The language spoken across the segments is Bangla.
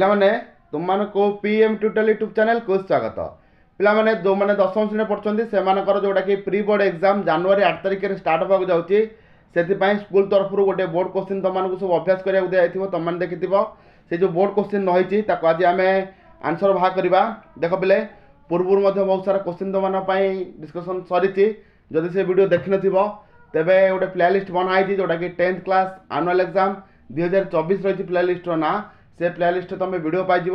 पाने तुमको पी एम ट्यूटल यूट्यूब चेल को स्वागत पे जो मैंने दशम श्रेणी से मानकर जोटा कि प्रि बोर्ड एक्जाम जानुरी आठ तारिख में स्टार्ट होगा जाऊँगी से स्कूल तरफ गोटे बोर्ड क्वेश्चन तुमको सब अभ्यास कराया दिखाई थोड़ा तुमने देखी थो से जो बोर्ड क्वेश्चन रही आज आम आंसर बाहर करवा देख पे पूर्व बहुत सारा क्वेश्चन तुम्हारे डिस्कसन सरी जदि से भिडियो देख न तेज गोटे प्लेलीस्ट बनाई जोटा कि टेन्थ क्लास आनुआल एक्जाम दुई हजार चौबीस रही प्लेलीस्टर ना से प्लेलीस्ट तुम्हें भिड पाइज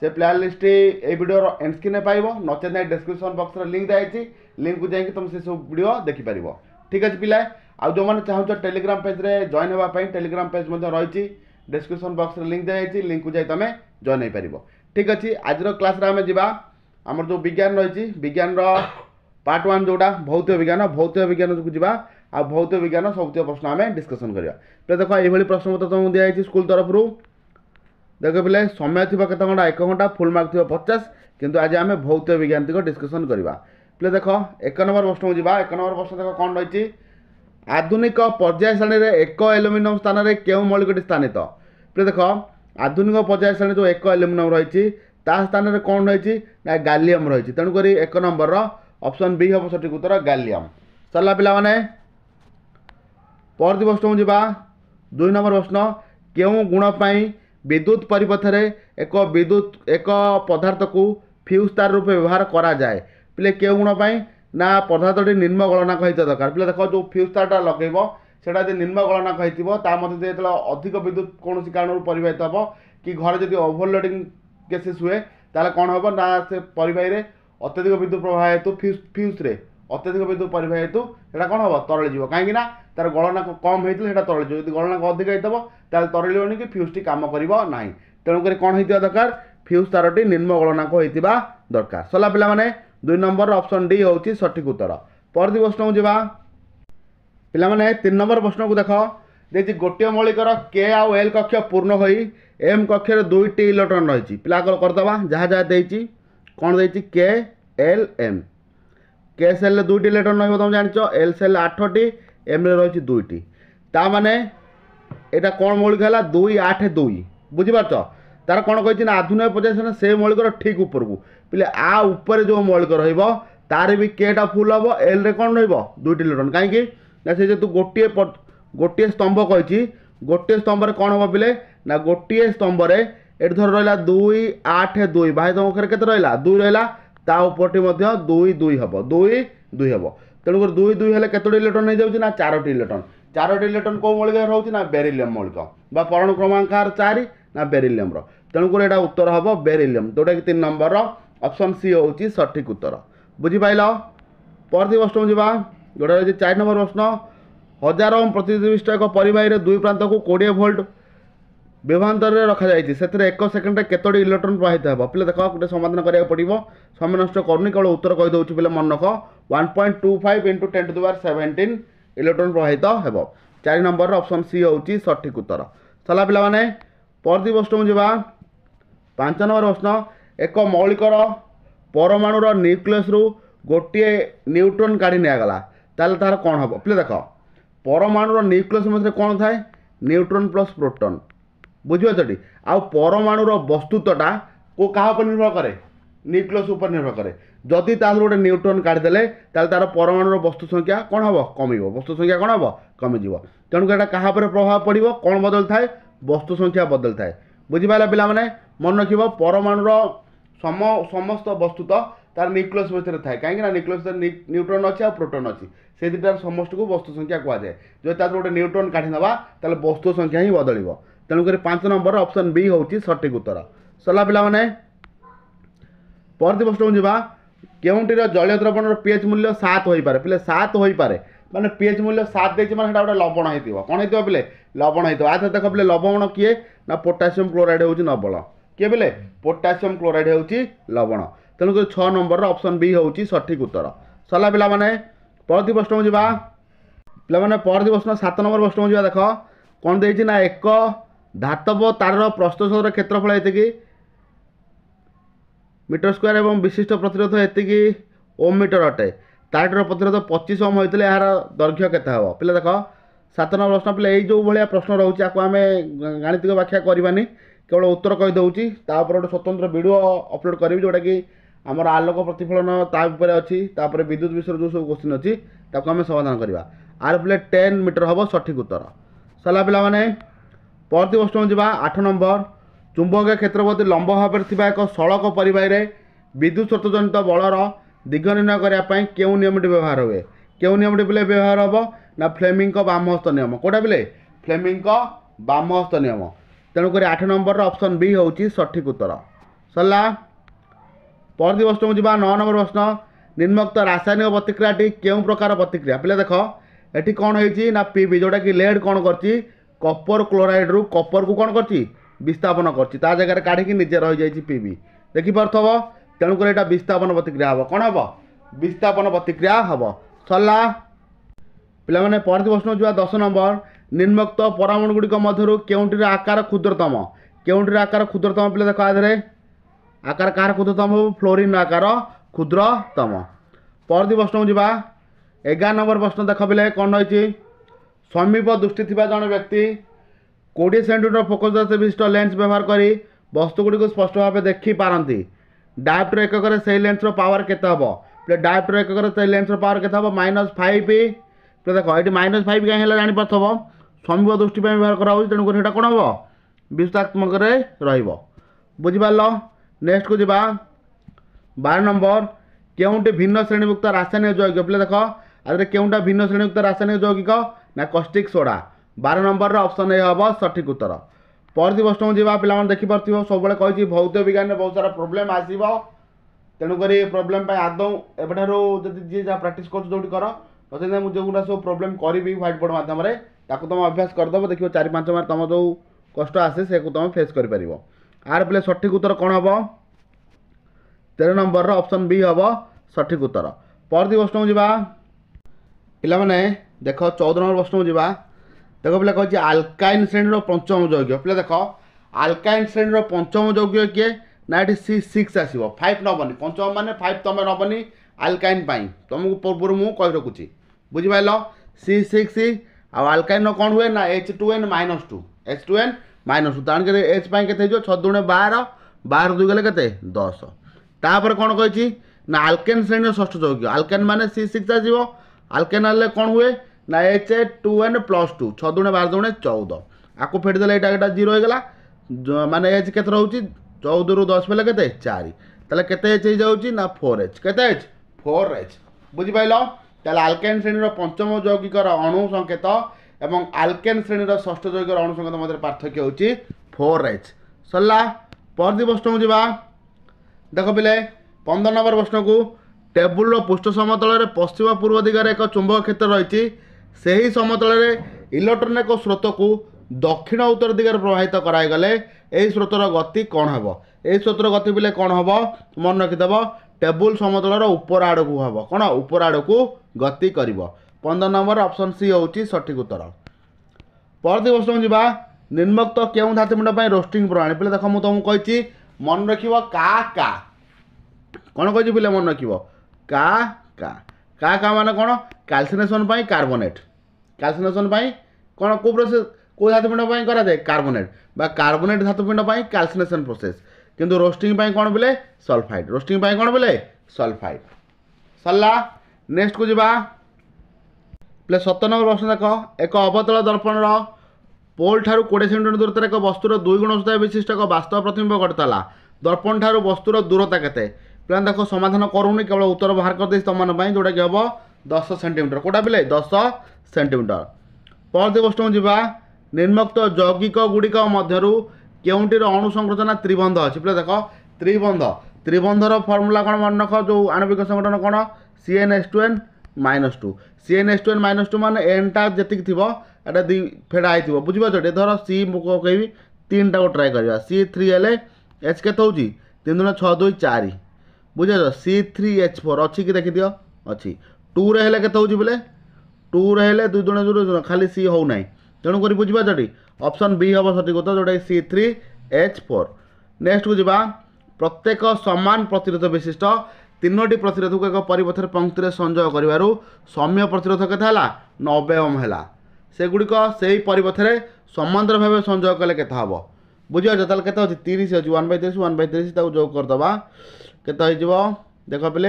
से प्लेलीस्ट यीडियोर एंड स्क्रीन में पाइब नचे ना डिस्क्रिप्सन बक्स लिंक दिखाई लिंक को जाकि तुम से सब भिड देखिपार ठीक अच्छे पिला आज जो मैंने चाहू टेलीग्राम पेज में जॉन होगा टेलीग्राम पेज रही डेस्क्रिप्सन बक्स लिंक दिखाई लिंक को जाए तुम्हें जॉन हो पार ठीक अच्छे आज क्लास आम जामर जो विज्ञान रही विज्ञान पार्ट वन जोटा भौतिक विज्ञान भौतिक विज्ञान को जी आ भौतिक विज्ञान सब प्रश्न आम डिस्कसन कर देख ये प्रश्न मतलब तुमको दिखाई स्कूल तरफ़ দেখ পিলে ସମୟ ଥିବ କେତେ ଘଣ୍ଟା ଏକ ଘଣ୍ଟା ଫୁଲ୍ ମାର୍କ ଥିବ ପଚାଶ କିନ୍ତୁ ଆଜି ଆମେ ଭୌତ ବିଜ୍ଞାନକୁ ଡିସ୍କସନ୍ କରିବା ପିଲେ ଦେଖ ଏକ ନମ୍ବର ପ୍ରଶ୍ନକୁ ଯିବା ଏକ ନମ୍ବର ପ୍ରଶ୍ନ ଦେଖ କ'ଣ ରହିଛି ଆଧୁନିକ ପର୍ଯ୍ୟାୟ ଶ୍ରେଣୀରେ ଏକ ଆଲୁମିନିୟମ୍ ସ୍ଥାନରେ କେଉଁ ମୌଳିକଟି ସ୍ଥାନିତ ପିଲେ ଦେଖ ଆଧୁନିକ ପର୍ଯ୍ୟାୟ ଶ୍ରେଣୀ ଯେଉଁ ଏକ ଆଲୁମିନିୟମ୍ ରହିଛି ତା ସ୍ଥାନରେ କ'ଣ ରହିଛି ନା ଗାଲିୟମ୍ ରହିଛି ତେଣୁକରି ଏକ ନମ୍ବରର ଅପସନ୍ ବି ହେବ ସଠିକ୍ ଉତ୍ତର ଗାଲିୟମ୍ ସରିଲା ପିଲାମାନେ ପରବର୍ତ୍ତୀ ପ୍ରଶ୍ନକୁ ଯିବା ଦୁଇ ନମ୍ବର ପ୍ରଶ୍ନ କେଉଁ ଗୁଣ ପାଇଁ ବିଦ୍ୟୁତ୍ ପରିପଥରେ ଏକ ବିଦ୍ୟୁତ୍ ଏକ ପଦାର୍ଥକୁ ଫ୍ୟୁଜ୍ ତାର ରୂପେ ବ୍ୟବହାର କରାଯାଏ ପିଲେ କେଉଁ ଗୁଣ ପାଇଁ ନା ପଦାର୍ଥଟି ନିମ୍ନ ଗଳନାଙ୍କ ହେଇଥିବା ଦରକାର ପିଲେ ଦେଖ ଯେଉଁ ଫ୍ୟୁଜ୍ ତାରଟା ଲଗେଇବ ସେଇଟା ଯଦି ନିମ୍ନ ଗଳନାଙ୍କ କହିଥିବ ତା ମଧ୍ୟରେ ଯେତେବେଳେ ଅଧିକ ବିଦ୍ୟୁତ୍ କୌଣସି କାରଣରୁ ପରିବାହିତ ହେବ କି ଘରେ ଯଦି ଓଭରଲୋଡ଼ିଂ କେସେସ୍ ହୁଏ ତାହେଲେ କ'ଣ ହେବ ନା ସେ ପରିବାହୀରେ ଅତ୍ୟଧିକ ବିଦ୍ୟୁତ୍ ପ୍ରବାହ ହେତୁ ଫ୍ୟୁଜ୍ ଫ୍ୟୁଜ୍ରେ ଅତ୍ୟଧିକ ବିଦ୍ୟୁତ ପରିବାହ ହେତୁ ସେଇଟା କ'ଣ ହେବ ତରଳିଯିବ କାହିଁକି ନା ତା'ର ଗଳନା କମ୍ ହେଇଥିଲେ ସେଇଟା ତରଳିଯିବ ଯଦି ଗଳନାକ ଅଧିକ ହେଇଥିବ ତାହେଲେ ତରଳିବନି କି ଫ୍ୟୁଜ୍ଟି କାମ କରିବ ନାହିଁ ତେଣୁକରି କ'ଣ ହେଇଥିବା ଦରକାର ଫ୍ୟୁଜ୍ ତାରଟି ନିମ୍ନ ଗଳନାଙ୍କ ହୋଇଥିବା ଦରକାର ସରିଲା ପିଲାମାନେ ଦୁଇ ନମ୍ବର ଅପସନ୍ ଡି ହେଉଛି ସଠିକ୍ ଉତ୍ତର ପରବର୍ତ୍ତୀ ପ୍ରଶ୍ନକୁ ଯିବା ପିଲାମାନେ ତିନି ନମ୍ବର ପ୍ରଶ୍ନକୁ ଦେଖ ଦେଇଛି ଗୋଟିଏ ମୌଳିକର କେ ଆଉ ଏଲ୍ କକ୍ଷ ପୂର୍ଣ୍ଣ ହୋଇ ଏମ୍ କକ୍ଷରେ ଦୁଇଟି ଇଲେକ୍ଟ୍ରନ୍ ରହିଛି ପିଲା କରିଦେବା ଯାହା ଯାହା ଦେଇଛି କ'ଣ ଦେଇଛି କେ ଏଲ୍ ଏମ୍ কে সেললে দুইটি ইলেকট্রন রহব তুমি জাঁচ এল সেললে আঠটি এমরে রয়েছে দুইটি তা মানে এটা কোণ মৌলিক হল দুই আঠ দুই বুঝিপারছ তার কোণ কিন্তু না আধুনিক পজিশন সে মৌলিকর ঠিক উপরকু পিলে আ উপরে যে মৌলিক রহব তার বি কেটা ফুল হব এলরে কোণ রহব দুইটি ইলেকট্রন কাইকি না সে যেহেতু গোটিয়ে ଗୋଟିଏ ସ୍ତମ୍ଭ କହିଛି ଗୋଟିଏ ସ୍ତମ୍ଭରେ କ'ଣ ହେବ ପିଲେ ନା ଗୋଟିଏ ସ୍ତମ୍ଭରେ ଏଠି ଧର ରହିଲା ଦୁଇ ଆଠ ଦୁଇ ଭାଇ ତୁମ ପାଖରେ କେତେ ରହିଲା ଦୁଇ ରହିଲା তা উপরটি মধ্য দুই দুই হব দুই দুই হব তেমনি দুই দুই হলে কতটি ইলেকট্রন হয়ে যাচ্ছে না চারোটি ইলেকট্রন চারোটি ইলেকট্রন কেউ মৌলিক রয়েছে না বেরিলিয়ম মৌলিক বা পরমাণু ক্রমাঙ্কার চারি না বেরিলিয়মর তেমনি এটা উত্তর হব বেরিলিয়ম যেটা কি তিন নম্বর অপশন সি হচ্ছে সঠিক উত্তর বুঝিপাইল পরবর্তী প্রশ্ন যা যেটা রয়েছে চারি নম্বর প্রশ্ন হাজার ওম প্রতিযোগিষ্ট এক পরিবাহীর দুই প্রান্তকে কোড়িয়ে ভোল্ট ব্যবহান্তরে রখা যাই সেতরে এক সেকেন্ডে কতটি ইলেকট্রন প্রবাহিত হব পিলে দেখ গোটে সমাধান করা পড়ব সময় নষ্ট করুনি কেবল উত্তর কইদি পিলে মনে রখ one point two five into ten to দ্বার সেভেন্টিন ইলেকট্রন প্রবাহিত হব চারি নম্বর অপসন সি হচ্ছে সঠিক উত্তর সলা পিলা মানে পরবর্তী প্রশ্ন যা ପାଞ୍ଚ ନମ୍ବର ପ୍ରଶ୍ନ ଏକ ମୌଳିକର ପରମାଣୁର ନ୍ୟୁକ୍ଲିୟସ୍ରୁ ଗୋଟିଏ ନ୍ୟୁଟ୍ରନ୍ କାଢ଼ି ନିଆଗଲା ତାହେଲେ ତାହାର କ'ଣ ହେବ ପିଲେ ଦେଖ ପରମାଣୁର ନ୍ୟୁକ୍ଲିୟସ୍ ମଧ୍ୟରେ କ'ଣ ଥାଏ ନ୍ୟୁଟ୍ରନ୍ ପ୍ଲସ୍ ପ୍ରୋଟନ୍ ବୁଝିପାରୁଛଟି ଆଉ ପରମାଣୁର ବସ୍ତୁତ୍ୱଟା ଓ କାହା ଉପରେ ନିର୍ଭର କରେ ନ୍ୟୁକ୍ଲିୟସ୍ ଉପରେ ନିର୍ଭର କରେ ଯଦି ତାହେଲେ ଗୋଟେ ନ୍ୟୁଟ୍ରନ୍ କାଢ଼ିଦେଲେ ତାହେଲେ ତା'ର ପରମାଣୁର ବସ୍ତୁ ସଂଖ୍ୟା କ'ଣ ହେବ କମିବ ବସ୍ତୁ ସଂଖ୍ୟା କ'ଣ ହେବ କମିଯିବ ତେଣୁ ଏଇଟା କାହା ଉପରେ ପ୍ରଭାବ ପଡ଼ିବ କ'ଣ ବଦଳିଥାଏ ବସ୍ତୁ ସଂଖ୍ୟା ବଦଳିଥାଏ ବୁଝିପାରିଲା ପିଲାମାନେ ମନେ ରଖିବ ପରମାଣୁର ସମ ସମସ୍ତ ବସ୍ତୁ ତ ତା'ର ନ୍ୟୁକ୍ଲିୟସ୍ ଭିତରେ ଥାଏ କାହିଁକିନା ନ୍ୟୁକ୍ଲିୟସ୍ ନ୍ୟୁଟ୍ରନ୍ ଅଛି ଆଉ ପ୍ରୋଟନ୍ ଅଛି ସେ ଦୁଇଟାର ସମସ୍ତକୁ ବସ୍ତୁ ସଂଖ୍ୟା କୁହାଯାଏ ଯଦି ତା'ର ଗୋଟେ ନ୍ୟୁଟ୍ରନ୍ କାଢ଼ିନେବା ତାହେଲେ ବସ୍ତୁ ସଂଖ୍ୟା ହିଁ ବଦଳିବ ତେଣୁକରି ପାଞ୍ଚ ନମ୍ବର ଅପସନ୍ ବି ହେଉଛି ସଠିକ୍ ଉତ୍ତର ସରିଲା ପିଲାମାନେ ପରବର୍ତ୍ତୀ ପ୍ରଶ୍ନକୁ ଯିବା କେଉଁଟିର ଜଳୀୟ ଦ୍ରବଣର ପିଏଚ୍ ମୂଲ୍ୟ ସାତ ହୋଇପାରେ ପିଲେ ସାତ ହୋଇପାରେ ମାନେ ପିଏଚ୍ ମୂଲ୍ୟ ସାତ ଦେଇଛି ମାନେ ସେଟା ଗୋଟେ ଲବଣ ହେଇଥିବ କ'ଣ ହେଇଥିବ ପିଲେ ଲବଣ ହେଇଥିବ ଆଥରେ ଦେଖ ପିଲେ ଲବଣ କିଏ ନା ପୋଟାସିୟମ୍ କ୍ଲୋରାଇଡ଼୍ ହେଉଛି ଲବଣ କିଏ ପିଲେ ପୋଟାସିୟମ୍ କ୍ଲୋରାଇଡ଼୍ ହେଉଛି ଲବଣ ତେଣୁକରି ଛଅ ନମ୍ବରର ଅପସନ୍ ବି ହେଉଛି ସଠିକ୍ ଉତ୍ତର ସରିଲା ପିଲାମାନେ ପରବର୍ତ୍ତୀ ପ୍ରଶ୍ନକୁ ଯିବା ପିଲାମାନେ ପରବର୍ତ୍ତୀ ପ୍ରଶ୍ନ ସାତ ନମ୍ବର ପ୍ରଶ୍ନକୁ ଯିବା ଦେଖ କ'ଣ ଦେଇଛି ନା ଏକ ধাতব তারর প্রস্তর ক্ষেত্রফল এতিকি মিটর স্কোয়ার এবং বিশিষ্ট প্রতিরোধ এতিকি ওম মিটর অটে তারটির প্রতিরোধ পঁচিশ ওম হয়েছে এর দৈর্ঘ্য কেতে হব পিলা দেখ সাত নম্বর প্রশ্ন পিলা এই যে ভাইয়া প্রশ্ন রয়েছে আপনি আমি গাণিতিক ব্যাখ্যা করবানি কেবল উত্তর কেদি তাপরে গোটে স্বতন্ত্র ভিডিও অপলোড করবি যেটা কি আমার আলোক প্রতিফলন তাপরে অপরে বিদ্যুৎ বিষয়ে যে সব কোশ্চিন অনেক তাকে আমি সমাধান করা আর পিলা টেন মিটর হব সঠিক উত্তর সরলা পিলা মানে ପରବର୍ତ୍ତୀ ପ୍ରଶ୍ନ ଯିବା ଆଠ ନମ୍ବର ଚୁମ୍ବକୀୟ କ୍ଷେତ୍ର ପ୍ରତି ଲମ୍ବ ଭାବରେ ଥିବା ଏକ ସଡ଼କ ପରିବାରରେ ବିଦ୍ୟୁତ୍ ଜନିତ ବଳର ଦିଗ ନିର୍ଣ୍ଣୟ କରିବା ପାଇଁ କେଉଁ ନିୟମଟି ବ୍ୟବହାର ହୁଏ କେଉଁ ନିୟମଟି ବୋଲେ ବ୍ୟବହାର ହେବ ନା ଫ୍ଲେମିଙ୍ଗଙ୍କ ବାମହସ୍ତ ନିୟମ କେଉଁଟା ବୋଲେ ଫ୍ଲେମିଙ୍ଗଙ୍କ ବାମହସ୍ତ ନିୟମ ତେଣୁକରି ଆଠ ନମ୍ବରର ଅପସନ୍ ବି ହେଉଛି ସଠିକ୍ ଉତ୍ତର ସରିଲା ପରବର୍ତ୍ତୀ ପ୍ରଶ୍ନକୁ ଯିବା ନଅ ନମ୍ବର ପ୍ରଶ୍ନ ନିମ୍ନକ୍ତ ରାସାୟନିକ ପ୍ରତିକ୍ରିୟାଟି କେଉଁ ପ୍ରକାର ପ୍ରତିକ୍ରିୟା ପିଲା ଦେଖ ଏଠି କ'ଣ ହେଇଛି ନା ପି ଯେଉଁଟାକି ଲେଡ଼୍ କ'ଣ କରିଛି କପର କ୍ଲୋରାଇଡ଼ରୁ କପରକୁ କ'ଣ କରିଛି ବିସ୍ଥାପନ କରିଛି ତା ଜାଗାରେ କାଢ଼ିକି ନିଜେ ରହିଯାଇଛି ପିବି ଦେଖିପାରୁଥିବ ତେଣୁକରି ଏଇଟା ବିସ୍ଥାପନ ପ୍ରତିକ୍ରିୟା ହେବ କ'ଣ ହେବ ବିସ୍ଥାପନ ପ୍ରତିକ୍ରିୟା ହେବ ସରିଲା ପିଲାମାନେ ପରବର୍ତ୍ତୀ ପ୍ରଶ୍ନ ଯିବା ଦଶ ନମ୍ବର ନିମ୍ନୋକ୍ତ ପରମାଣୁଗୁଡ଼ିକ ମଧ୍ୟରୁ କେଉଁଟିର ଆକାର କ୍ଷୁଦ୍ରତମ କେଉଁଟିର ଆକାର କ୍ଷୁଦ୍ରତମ ପିଲା ଦେଖ ଆଧାରେ ଆକାର କାହାର କ୍ଷୁଦ୍ରତମ ହେବ ଫ୍ଲୋରିନ୍ ଆକାର କ୍ଷୁଦ୍ରତମ ପରବର୍ତ୍ତୀ ପ୍ରଶ୍ନକୁ ଯିବା ଏଗାର ନମ୍ବର ପ୍ରଶ୍ନ ଦେଖ ପିଲେ କ'ଣ ରହିଛି সমীপ দৃষ্টি থাকা জন ব্যক্তি কোড়িয়ে সেন্টিমিটর ফোকস বিশিষ্ট লেন্স ব্যবহার করে বস্তুগুড়ি স্পষ্ট ভাবে দেখিপারতি ডায়প্টর এককরে সেই লেন্সর পাওয়ার কেতে হব ডায়প্টর এককরে সেই লেন্সর পাওয়ার কেতে হব মাইনস ফাইভ দেখ এটি মাইনস ফাইভ কাହିଁ ହେଲା ଜାଣିପାରୁଥିବ ସମୀପ ଦୃଷ୍ଟି ପାଇଁ ବ୍ୟବହାର କରାହେଉଛି ତେଣୁକରି ସେଇଟା କ'ଣ ହେବ ବିଶୁଦ୍ଧାତ୍ମକରେ ରହିବ ବୁଝିପାରିଲ ନେକ୍ସଟକୁ ଯିବା ବାର ନମ୍ବର କେଉଁଠି ଭିନ୍ନ ଶ୍ରେଣୀଭୁକ୍ତ ରାସାୟନିକ ଯୌଗ ପିଲା ଦେଖ आदि केउटा भिन्न श्रेणी उत्तर रासायनिक जौगिक ना कस्टिक सोडा बार नंबर रपसन ये हम सठिक उत्तर पर प्रश्न जावा पे देखिपार सब भौत विज्ञान में बहुत सारा प्रोब्लेम आस तेणुक प्रोब्लेम आदौ एबारे प्राक्ट कर करो मुझे जो गुटा सब प्रोब्लेम करी ह्वाइट बोर्ड मध्यम ताको तुम अभ्यास करदेव देख चार पांच मार तुम जो कष आसे से तुम फेस कर पार आर प्ले सठिक उत्तर कौन हम तेरह नंबर रपसन बी हम सठिक उत्तर परवर्ती प्रश्न जावा ପିଲାମାନେ ଦେଖ ଚଉଦ ନମ୍ବର ପ୍ରଶ୍ନକୁ ଯିବା ଦେଖ ପିଲା କହିଛି ଆଲକାଇନ୍ ଶ୍ରେଣୀର ପଞ୍ଚମ ଯୌଗ୍ୟ ପିଲା ଦେଖ ଆଲକାଇନ୍ ଶ୍ରେଣୀର ପଞ୍ଚମ ଯୌଗ୍ୟ କିଏ ନା ଏଠି ସି ସିକ୍ସ ଆସିବ ଫାଇଭ୍ ନେବନି ପଞ୍ଚମ ମାନେ ଫାଇଭ୍ ତୁମେ ନେବନି ଆଲକାଇନ୍ ପାଇଁ ତୁମକୁ ପୂର୍ବରୁ ମୁଁ କହି ରଖୁଛି ବୁଝିପାରିଲ ସି ସିକ୍ସ ଆଉ ଆଲକାଇନ୍ର କ'ଣ ହୁଏ ନା H two N minus two H two N minus two ତେଣୁକରି ଏଚ୍ ପାଇଁ କେତେ ହେଇଯିବ ଛଅ ଦୁଣେ ବାର ବାର ଦୁଇ ଗଲେ କେତେ ଦଶ ତାପରେ କ'ଣ କହିଛି ନା ଆଲକେନ୍ ଶ୍ରେଣୀର ଷଷ୍ଠ ଯୌଗ୍ୟ ଆଲକେନ୍ ମାନେ ସି ସିକ୍ସ ଆସିବ ଆଲକେନାଲରେ କ'ଣ ହୁଏ ନା H two N plus two ଛଅ ଦୁଣେ ବାର ଦୁଣେ ଚଉଦ ଆକୁ ଫେଟିଦେଲେ ଏଇଟା ଏଇଟା ଜିରୋ ହେଇଗଲା ମାନେ ଏଚ୍ କେତେ ରହୁଛି ଚଉଦରୁ ଦଶ ବେଲେ କେତେ ଚାରି ତାହେଲେ କେତେ ଏଚ୍ ହେଇଯାଉଛି ନା ଫୋର୍ ଏଚ୍ କେତେ ଏଚ୍ ଫୋର୍ ଏଚ୍ ବୁଝିପାରିଲ ତାହେଲେ ଆଲକେନ୍ ଶ୍ରେଣୀର ପଞ୍ଚମ ଯୌଗିକର ଅଣୁ ସଂକେତ ଏବଂ ଆଲକେନ୍ ଶ୍ରେଣୀର ଷଷ୍ଠ ଯୌଗିକର ଅଣୁ ସଂକେତ ମଧ୍ୟରେ ପାର୍ଥକ୍ୟ ହେଉଛି ଫୋର୍ ଏଚ୍ ସରିଲା ପରବର୍ତ୍ତୀ ପ୍ରଶ୍ନକୁ ଯିବା ଦେଖ ପିଲେ ପନ୍ଦର ନମ୍ବର ପ୍ରଶ୍ନକୁ ଟେବୁଲର ପୃଷ୍ଠ ସମତଳରେ ପଶ୍ଚିମ ପୂର୍ବ ଦିଗରେ ଏକ ଚୁମ୍ବକ କ୍ଷେତ୍ର ରହିଛି ସେହି ସମତଳରେ ଇଲେକ୍ଟ୍ରନ୍ ଏକ ସ୍ରୋତକୁ ଦକ୍ଷିଣ ଉତ୍ତର ଦିଗରେ ପ୍ରବାହିତ କରାଗଲେ ଏହି ସ୍ରୋତର ଗତି କ'ଣ ହେବ ଏହି ସ୍ରୋତର ଗତି ବୋଲେ କ'ଣ ହେବ ମନେ ରଖିଦେବ ଟେବୁଲ ସମତଳର ଉପର ଆଡ଼କୁ ହେବ କ'ଣ ଉପର ଆଡ଼କୁ ଗତି କରିବ ପନ୍ଦର ନମ୍ବର ଅପସନ୍ ସି ହେଉଛି ସଠିକ୍ ଉତ୍ତର ପରବର୍ତ୍ତୀ ପ୍ରଶ୍ନକୁ ଯିବା ନିମ୍ନକ୍ତ କେଉଁ ଧାତୁମିଣ୍ଡ ପାଇଁ ରୋଷ୍ଟିଂ ପ୍ରଣାଳୀ ପିଲେ ଦେଖ ମୁଁ ତୁମକୁ କହିଛି ମନେ ରଖିବ କା କା କ'ଣ କହିଛି ପିଲେ ମନେ ରଖିବ କା କା କା କା ମାନେ କ'ଣ କାଲସିନେସନ୍ ପାଇଁ କାର୍ବୋନେଟ୍ କାଲସିନେସନ୍ ପାଇଁ କ'ଣ କେଉଁ ପ୍ରୋସେସ୍ କେଉଁ ଧାତୁପିଣ୍ଡ ପାଇଁ କରାଯାଏ କାର୍ବୋନେଟ୍ ବା କାର୍ବୋନେଟ୍ ଧାତୁପିଣ୍ଡ ପାଇଁ କାଲସିନେସନ୍ ପ୍ରୋସେସ୍ କିନ୍ତୁ ରୋଷ୍ଟିଂ ପାଇଁ କ'ଣ ବୋଲେ ସଲ୍ଫାଇଟ୍ ରୋଷ୍ଟିଂ ପାଇଁ କ'ଣ ବୋଲେ ସଲ୍ଫାଇଟ୍ ସରିଲା ନେକ୍ସଟକୁ ଯିବା ବୋଲେ ସତ ନମ୍ବର ପ୍ରଶ୍ନ ଦେଖ ଏକ ଅବତଳ ଦର୍ପଣର ପୋଲ୍ ଠାରୁ କୋଡ଼ିଏ ସେଣ୍ଟିମିଟର ଦୂରତାରେ ଏକ ବସ୍ତୁର ଦୁଇ ଗୁଣ ସୁତା ବିଶିଷ୍ଟ ଏକ ବାସ୍ତବ ପ୍ରତିମ୍ବ ଘଟିଥିଲା ଦର୍ପଣ ଠାରୁ ବସ୍ତୁର ଦୂରତା କେତେ ପିଲାମାନେ ଦେଖ ସମାଧାନ କରୁନି କେବଳ ଉତ୍ତର ବାହାର କରିଦେଇଛି ତୁମମାନଙ୍କ ପାଇଁ ଯେଉଁଟାକି ହେବ ଦଶ ସେଣ୍ଟିମିଟର କେଉଁଟା ପିଲେ ଦଶ ସେଣ୍ଟିମିଟର ପରବର୍ତ୍ତୀ କୋଶ୍ଚିନ୍ ଯିବା ନିର୍ମକ୍ତ ଯୌଗିକ ଗୁଡ଼ିକ ମଧ୍ୟରୁ କେଉଁଟିର ଅଣୁ ସଂରଚନା ତ୍ରିବନ୍ଧ ଅଛି ପିଲା ଦେଖ ତ୍ରିବନ୍ଧ ତ୍ରିବନ୍ଧର ଫର୍ମୁଲା କ'ଣ ମନେ ରଖ ଯେଉଁ ଆଣବିକ ସଂଗଠନ କ'ଣ C N S two N minus two C N S two N minus two ମାନେ ଏନ୍ଟା ଯେତିକି ଥିବ ଏଇଟା ଦୁଇ ଫେଡ଼ା ହେଇଥିବ ବୁଝିପାରୁଛ ଏଠି ଧର ସି ମୁଁ କହିବି ତିନିଟାକୁ ଟ୍ରାଏ କରିବା ସି ଥ୍ରୀ ହେଲେ ଏଚ୍ କେତେ ହେଉଛି ତିନି ଦିନ ଛଅ ଦୁଇ ଚାରି ବୁଝିପାରୁଛ ସି ଥ୍ରୀ ଏଚ୍ ଫୋର୍ ଅଛି କି ଦେଖିଦିଅ ଅଛି ଟୁରେ ହେଲେ କେତେ ହେଉଛି ବୋଲେ ଟୁରେ ହେଲେ ଦୁଇ ଜଣ ଦୁଇ ଜଣ ଖାଲି ସି ହେଉନାହିଁ ତେଣୁକରି ବୁଝିପାରୁଛଟି ଅପସନ୍ ବି ହେବ ସଠିକ୍ ଉତ୍ତର ଯେଉଁଟାକି ସି ଥ୍ରୀ ଏଚ୍ ଫୋର୍ ନେକ୍ସଟକୁ ଯିବା ପ୍ରତ୍ୟେକ ସମାନ ପ୍ରତିରୋଧ ବିଶିଷ୍ଟ ତିନୋଟି ପ୍ରତିରୋଧକୁ ଏକ ପରିପଥରେ ପଙ୍କ୍ତିରେ ସଂଯୋଗ କରିବାରୁ ସୌମ୍ୟ ପ୍ରତିରୋଧ କେତେ ହେଲା ନବେ ଓମ୍ ହେଲା ସେଗୁଡ଼ିକ ସେହି ପରିପଥରେ ସମାନ୍ତର ଭାବେ ସଂଯୋଗ କଲେ କେତେ ହେବ ବୁଝିପାରୁଛ ତାହେଲେ କେତେ ଅଛି ତିରିଶ ଅଛି ୱାନ୍ ବାଇ ତିରିଶ ୱାନ୍ ବାଇ ତିରିଶ ତାକୁ ଯୋଗ କରିଦେବା କେତେ ହୋଇଯିବ ଦେଖ ପିଲେ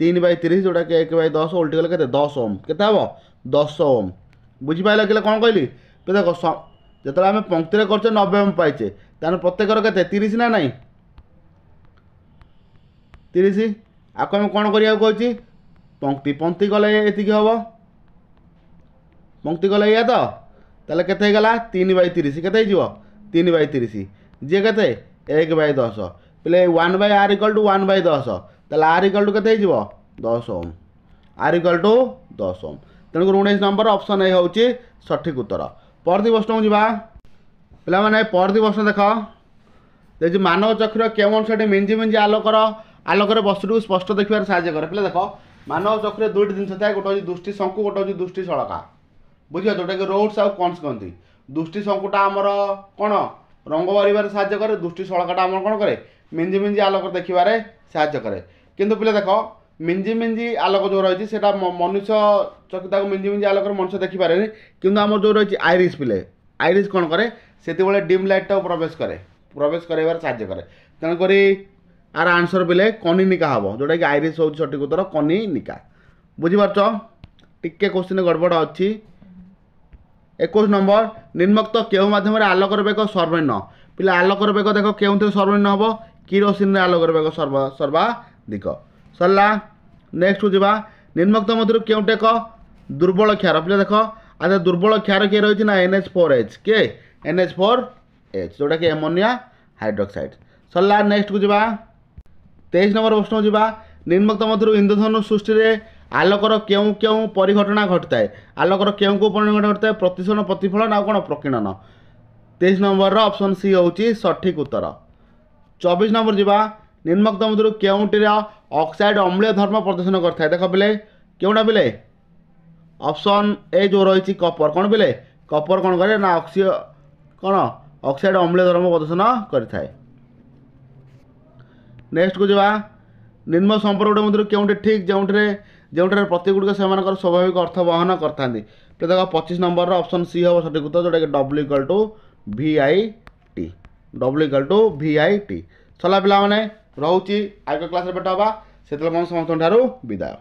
ତିନି ବାଇ ତିରିଶ ଯେଉଁଟାକି ଏକ ବାଇ ଦଶ ଓଲ୍ଟିଗଲେ କେତେ ଦଶ ଓମ୍ କେତେ ହେବ ଦଶ ଓମ୍ ବୁଝିପାରିଲ କିଲେ କ'ଣ କହିଲି ଦେଖ ଯେତେବେଳେ ଆମେ ପଙ୍କ୍ତିରେ କରୁଛେ ନବେ ଓମ୍ ପାଇଛେ ତାହେଲେ ପ୍ରତ୍ୟେକର କେତେ ତିରିଶ ନା ନାହିଁ ତିରିଶ ଆକୁ ଆମେ କ'ଣ କରିବାକୁ କହୁଛି ପଙ୍କ୍ତି ପଙ୍କ୍ତି କଲେ ଏତିକି ହେବ ପଙ୍କ୍ତି କଲେ ଏଇଆ ତ ତାହେଲେ କେତେ ହେଇଗଲା ତିନି ବାଇ ତିରିଶ କେତେ ହେଇଯିବ ତିନି ବାଇ ତିରିଶ ଯିଏ କେତେ ଏକ ବାଇ ଦଶ ହେଲେ one by R equal to one by ଦଶ ତାହେଲେ ଆର୍ ଇକ୍ୱାଲ୍ ଟୁ କେତେ ହେଇଯିବ ଦଶ ଓମ୍ ଆର୍ ଇକ୍ୱାଲ୍ ଟୁ ଦଶ ଓମ୍ ତେଣୁକରି ଉଣେଇଶ ନମ୍ବର ଅପସନ୍ ଏଇ ହେଉଛି ସଠିକ୍ ଉତ୍ତର ପରଦୀ ପ୍ରଶ୍ନକୁ ଯିବା ପିଲାମାନେ ପରଦୀ ପ୍ରଶ୍ନ ଦେଖ ଯଦି ମାନବ ଚକ୍ଷୁର କେଉଁ ଅଂଶଟି ମିଞ୍ଜି ମିଞ୍ଜି ଆଲୋକର ଆଲୋକର ବସ୍ତୁଟିକୁ ସ୍ପଷ୍ଟ ଦେଖିବାରେ ସାହାଯ୍ୟ କରେ ପିଲା ଦେଖ ମାନବ ଚକ୍ଷୁରେ ଦୁଇଟି ଜିନିଷ ଥାଏ ଗୋଟେ ହେଉଛି ଦୃଷ୍ଟି ଶଙ୍କୁ ଗୋଟେ ହେଉଛି ଦୃଷ୍ଟି ସଳକା ବୁଝିବ ଯେଉଁଟାକି ରୋଡ଼ସ୍ ଆଉ କନ୍ସ କହନ୍ତି ଦୃଷ୍ଟି ଶଙ୍କୁଟା ଆମର କ'ଣ ରଙ୍ଗ ଭରିବାରେ ସାହାଯ୍ୟ କରେ ଦୃଷ୍ଟି ସଳକାଟା ଆମର କ'ଣ କରେ ମିଞ୍ଜି ମିଞ୍ଜି ଆଲୋକ ଦେଖିବାରେ ସାହାଯ୍ୟ କରେ କିନ୍ତୁ ପିଲା ଦେଖ ମିଞ୍ଜି ମିଞ୍ଜି ଆଲୋକ ଯେଉଁ ରହିଛି ସେଇଟା ମନୁଷ୍ୟ ଚକ୍ଷୁ ତାକୁ ମିଞ୍ଜି ମିଞ୍ଜି ଆଲୋକରେ ମନୁଷ୍ୟ ଦେଖିପାରେନି କିନ୍ତୁ ଆମର ଯେଉଁ ରହିଛି ଆଇରିସ୍ ପିଲେ ଆଇରିସ୍ କ'ଣ କରେ ସେତେବେଳେ ଡିମ୍ ଲାଇଟ୍ଟାକୁ ପ୍ରବେଶ କରେ ପ୍ରବେଶ କରାଇବାରେ ସାହାଯ୍ୟ କରେ ତେଣୁକରି ଆର ଆନ୍ସର୍ ପିଲେ କନିନିକା ହେବ ଯେଉଁଟାକି ଆଇରିସ୍ ହେଉଛି ସଠିକ୍ ଉତ୍ତର କନିନିକା ବୁଝିପାରୁଛ ଟିକେ କୋଶ୍ଚିନ୍ ଗଡ଼ବଡ଼ ଅଛି একুশ নম্বর নিম্নোক্ত কেউ মাধ্যমে আলোকর বেগ সর্বনিম্ন পিলা আলোকর বেগ দেখ কেউথে সর্বনিম্ন হব କିରୋସିନରେ ଆଲୋକର ବେଗ ସର୍ବ ସର୍ବାଧିକ ସରିଲା ନେକ୍ସଟକୁ ଯିବା ନିମ୍ନକ୍ତ ମଧ୍ୟରୁ କେଉଁଟି ଏକ ଦୁର୍ବଳ କ୍ଷାର ପିଲା ଦେଖ ଆଚ୍ଛା ଦୁର୍ବଳ କ୍ଷାର କିଏ ରହିଛି ନା ଏନ୍ ଏଚ୍ ଫୋର୍ ଏଚ୍ କିଏ ଏନ୍ ଏଚ୍ ଫୋର୍ ଏଚ୍ ଯେଉଁଟାକି ଏମୋନିଆ ହାଇଡ୍ରୋକ୍ସାଇଡ୍ ସରିଲା ନେକ୍ସଟକୁ ଯିବା ତେଇଶ ନମ୍ବର ପ୍ରଶ୍ନକୁ ଯିବା ନିମ୍ନକ୍ତ ମଧ୍ୟରୁ ଇନ୍ଦ୍ରଧନୁ ସୃଷ୍ଟିରେ ଆଲୋକର କେଉଁ କେଉଁ ପରିଘଟଣା ଘଟିଥାଏ ଆଲୋକର କେଉଁ କେଉଁ ପରିଘଟଣା ଘଟିଥାଏ ପ୍ରତିଶୋଣ ପ୍ରତିଫଳନ ଆଉ କ'ଣ ପ୍ରକୀର୍ଣ୍ଣନ ତେଇଶ ନମ୍ବରର ଅପସନ୍ ସି ହେଉଛି ସଠିକ୍ ଉତ୍ତର চবিশ নম্বর যা নিম্নোক্ত মধ্যে কেউটির অক্সাইড অম্লীয় ধর্ম প্রদর্শন করে থাকে দেখ বেলে কেউটা বেলে অপশন এ যে রয়েছে কপর কোণ বেলে কপর কোণ করে না অক্সি কোণ অক্সাইড অম্লীয় ধর্ম প্রদর্শন করে থাকে নেক্সট কু যা নিম্ন সম্পর্কটা মধ্যে কেউটি ঠিক যেউঠে যেউঠার প্রতীকগুড়ি সে স্বাভাবিক অর্থ বহন করে থাকে তো দেখ পঁচিশ নম্বর অপশন সি হব সঠিক উত্তর যেটা W equal to V I W equal to V I T ସରିଲା ପିଲାମାନେ ରହୁଛି ଆଗ କ୍ଲାସ୍ରେ ଭେଟ ହେବା ସେତେବେଳେ ମୁଁ ସମସ୍ତଙ୍କଠାରୁ ବିଦାୟ